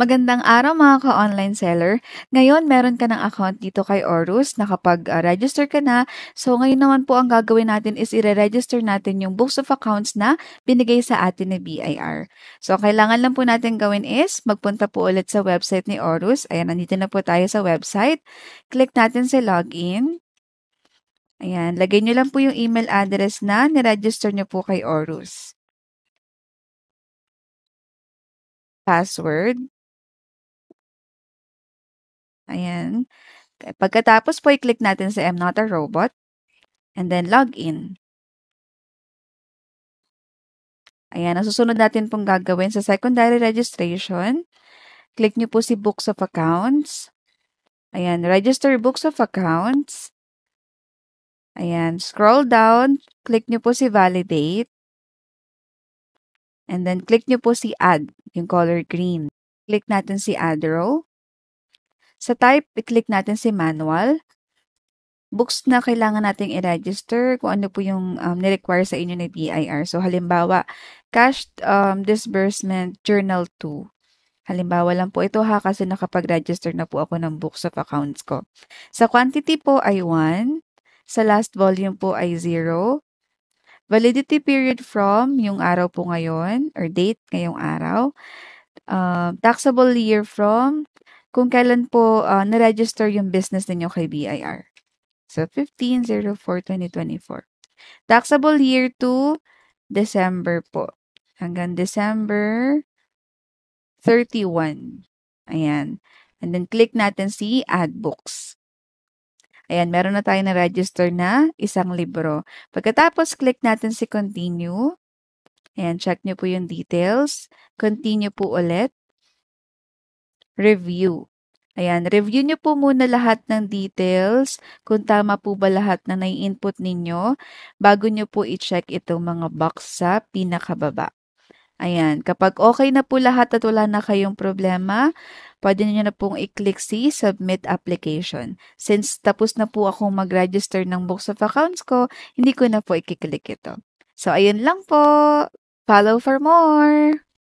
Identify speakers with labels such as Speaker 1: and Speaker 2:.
Speaker 1: Magandang araw mga ka-online seller. Ngayon, meron ka ng account dito kay Orus na kapag uh, register ka na. So, ngayon naman po ang gagawin natin is i-register natin yung books of accounts na binigay sa atin ni BIR. So, kailangan lang po natin gawin is magpunta po ulit sa website ni Orus. Ayan, nandito na po tayo sa website. Click natin sa login. Ayan, lagay nyo lang po yung email address na niregister nyo po kay Orus. Password. Ayan. Pagkatapos po, i-click natin sa I'm not a robot. And then, log in. Ayan, ang susunod natin pong gagawin sa secondary registration, click nyo po si Books of Accounts. Ayan, Register Books of Accounts. Ayan, scroll down, click nyo po si Validate. And then, click nyo po si Add, yung color green. Click natin si Add Row. Sa type, i-click natin si manual. Books na kailangan nating i-register kung ano po yung um, ni-require sa inyo ni BIR. So halimbawa, cash um, disbursement journal 2. Halimbawa lang po ito ha kasi nakapag-register na po ako ng books of accounts ko. Sa quantity po ay 1. Sa last volume po ay 0. Validity period from yung araw po ngayon or date ngayong araw. Uh, taxable year from kung kailan po uh, na-register yung business ninyo kay BIR. So, 15-04-2024. Taxable year to December po. Hanggang December 31. Ayan. And then, click natin si Add Books. Ayan, meron na tayo na-register na isang libro. Pagkatapos, click natin si Continue. Ayan, check nyo po yung details. Continue po ulit review. Ayan, review nyo po muna lahat ng details kung tama po ba lahat na nai-input ninyo bago nyo po i-check itong mga box sa pinakababa. Ayan, kapag okay na po lahat at wala na kayong problema, pwede nyo na pong i-click si Submit Application. Since tapos na po akong mag-register ng Books of Accounts ko, hindi ko na po i-click ito. So, ayun lang po. Follow for more!